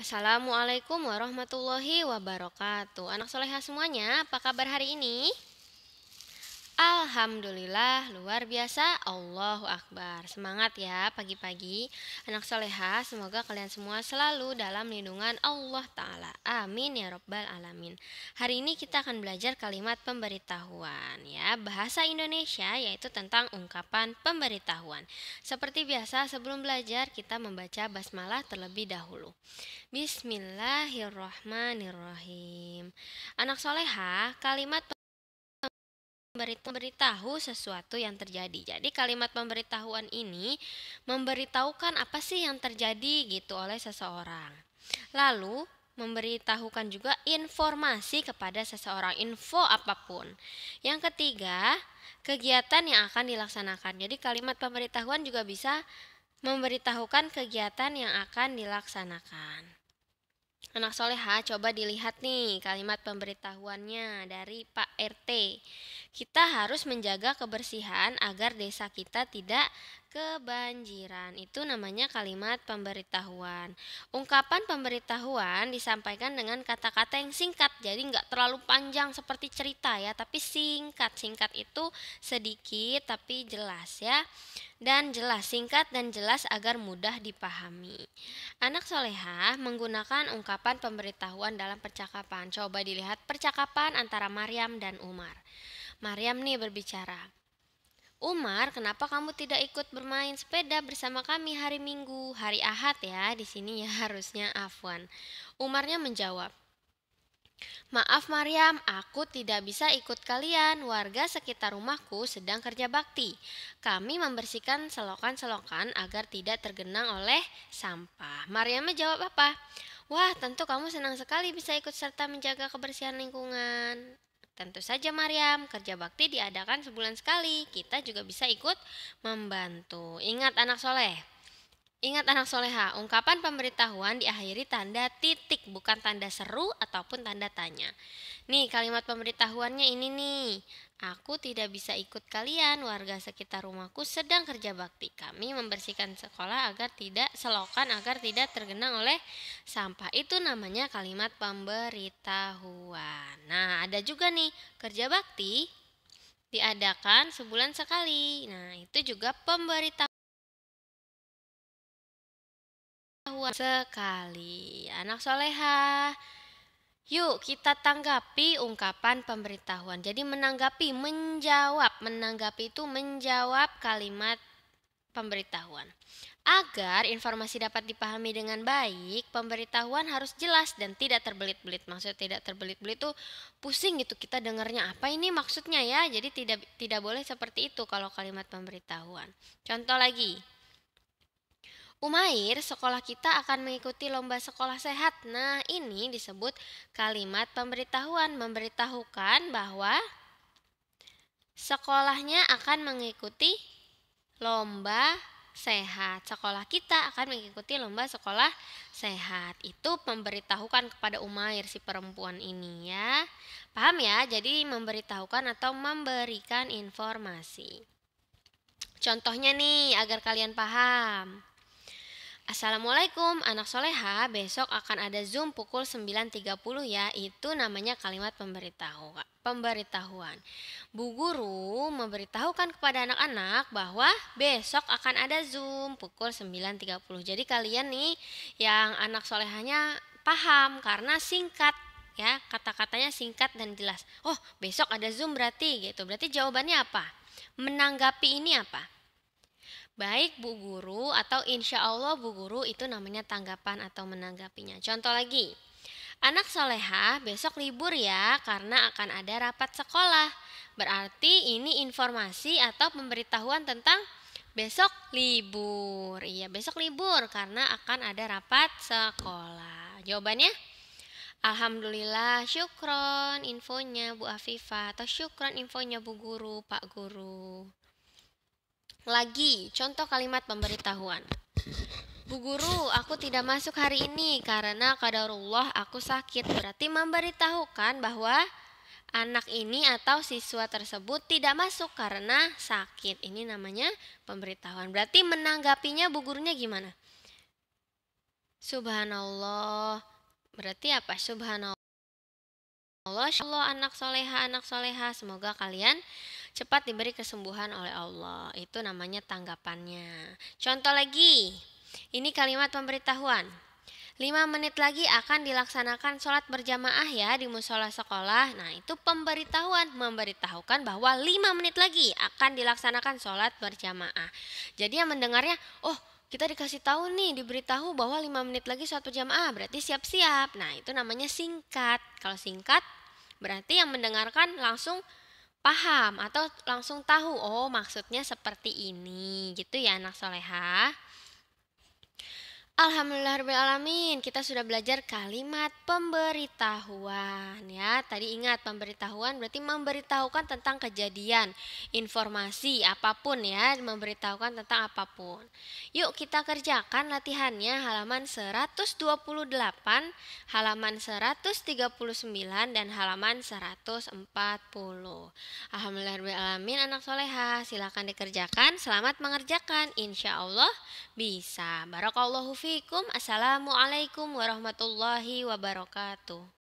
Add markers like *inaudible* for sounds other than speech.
Assalamualaikum warahmatullahi wabarakatuh. Anak soleha semuanya, apa kabar hari ini? Alhamdulillah, luar biasa, Allahu Akbar. Semangat ya pagi-pagi. Anak soleha, semoga kalian semua selalu dalam lindungan Allah Ta'ala. Amin ya Rabbal Alamin. Hari ini kita akan belajar kalimat pemberitahuan ya. Bahasa Indonesia yaitu tentang ungkapan pemberitahuan. Seperti biasa, sebelum belajar kita membaca basmalah terlebih dahulu. Bismillahirrahmanirrahim. Anak soleha, kalimat memberitahu sesuatu yang terjadi. Jadi kalimat pemberitahuan ini memberitahukan apa sih yang terjadi gitu oleh seseorang. Lalu memberitahukan juga informasi kepada seseorang, info apapun. Yang ketiga, kegiatan yang akan dilaksanakan. Jadi kalimat pemberitahuan juga bisa memberitahukan kegiatan yang akan dilaksanakan. Anak soleha coba dilihat nih kalimat pemberitahuannya dari Pak RT. Kita harus menjaga kebersihan agar desa kita tidak kebanjiran. Itu namanya kalimat pemberitahuan. Ungkapan pemberitahuan disampaikan dengan kata-kata yang singkat, jadi nggak terlalu panjang seperti cerita ya, tapi singkat. Singkat itu sedikit tapi jelas ya, dan jelas singkat dan jelas agar mudah dipahami. Anak soleha menggunakan ungkapan pemberitahuan dalam percakapan. Coba dilihat percakapan antara Maryam dan Umar. Mariam nih berbicara. Umar, kenapa kamu tidak ikut bermain sepeda bersama kami hari Minggu, hari Ahad ya? Di sini ya *laughs* harusnya Afwan. Umarnya menjawab, Maaf Mariam, aku tidak bisa ikut kalian. Warga sekitar rumahku sedang kerja bakti. Kami membersihkan selokan-selokan agar tidak tergenang oleh sampah. Mariam menjawab apa? Wah, tentu kamu senang sekali bisa ikut serta menjaga kebersihan lingkungan. Tentu saja Mariam, kerja bakti diadakan sebulan sekali. Kita juga bisa ikut membantu. Ingat anak soleh, Ingat anak soleha, ungkapan pemberitahuan diakhiri tanda titik, bukan tanda seru ataupun tanda tanya. Nih kalimat pemberitahuannya ini nih, aku tidak bisa ikut kalian, warga sekitar rumahku sedang kerja bakti. Kami membersihkan sekolah agar tidak selokan, agar tidak tergenang oleh sampah. Itu namanya kalimat pemberitahuan. Nah ada juga nih, kerja bakti diadakan sebulan sekali. Nah itu juga pemberitahuan. pengetahuan sekali. Anak soleha, yuk kita tanggapi ungkapan pemberitahuan. Jadi menanggapi, menjawab. Menanggapi itu menjawab kalimat pemberitahuan. Agar informasi dapat dipahami dengan baik, pemberitahuan harus jelas dan tidak terbelit-belit. Maksudnya tidak terbelit-belit itu pusing gitu kita dengarnya apa ini maksudnya ya. Jadi tidak tidak boleh seperti itu kalau kalimat pemberitahuan. Contoh lagi. Umair, sekolah kita akan mengikuti lomba sekolah sehat. Nah, ini disebut kalimat pemberitahuan memberitahukan bahwa sekolahnya akan mengikuti lomba sehat. Sekolah kita akan mengikuti lomba sekolah sehat. Itu memberitahukan kepada Umair si perempuan ini ya. Paham ya? Jadi memberitahukan atau memberikan informasi. Contohnya nih agar kalian paham. Assalamualaikum, anak soleha, besok akan ada Zoom pukul 9.30 ya, itu namanya kalimat pemberitahu, pemberitahuan. Bu Guru memberitahukan kepada anak-anak bahwa besok akan ada Zoom pukul 9.30. Jadi kalian nih yang anak solehanya paham karena singkat ya kata-katanya singkat dan jelas. Oh besok ada zoom berarti gitu. Berarti jawabannya apa? Menanggapi ini apa? Baik Bu Guru atau insya Allah Bu Guru itu namanya tanggapan atau menanggapinya. Contoh lagi, anak soleha besok libur ya karena akan ada rapat sekolah. Berarti ini informasi atau pemberitahuan tentang besok libur. Iya besok libur karena akan ada rapat sekolah. Jawabannya? Alhamdulillah syukron infonya Bu afifah atau syukron infonya Bu Guru, Pak Guru. Lagi, contoh kalimat pemberitahuan. Bu guru, aku tidak masuk hari ini karena kadarullah aku sakit. Berarti memberitahukan bahwa anak ini atau siswa tersebut tidak masuk karena sakit. Ini namanya pemberitahuan. Berarti menanggapinya bu gurunya gimana? Subhanallah. Berarti apa? Subhanallah. Allah, Allah anak soleha, anak soleha. Semoga kalian cepat diberi kesembuhan oleh Allah. Itu namanya tanggapannya. Contoh lagi, ini kalimat pemberitahuan. lima menit lagi akan dilaksanakan sholat berjamaah ya di musola sekolah. Nah itu pemberitahuan, memberitahukan bahwa lima menit lagi akan dilaksanakan sholat berjamaah. Jadi yang mendengarnya, oh kita dikasih tahu nih, diberitahu bahwa 5 menit lagi suatu jamaah, berarti siap-siap. Nah, itu namanya singkat. Kalau singkat, berarti yang mendengarkan langsung paham atau langsung tahu, oh maksudnya seperti ini, gitu ya anak soleha. Alhamdulillahirrahmanirrahim, kita sudah belajar kalimat pemberitahuan ya. Tadi ingat pemberitahuan berarti memberitahukan tentang kejadian, informasi apapun ya, memberitahukan tentang apapun. Yuk kita kerjakan latihannya halaman 128, halaman 139 dan halaman 140. Alhamdulillahirrahmanirrahim, anak soleha silahkan dikerjakan, selamat mengerjakan, insya Allah bisa. Barakallahu fi fikum. Assalamualaikum warahmatullahi wabarakatuh.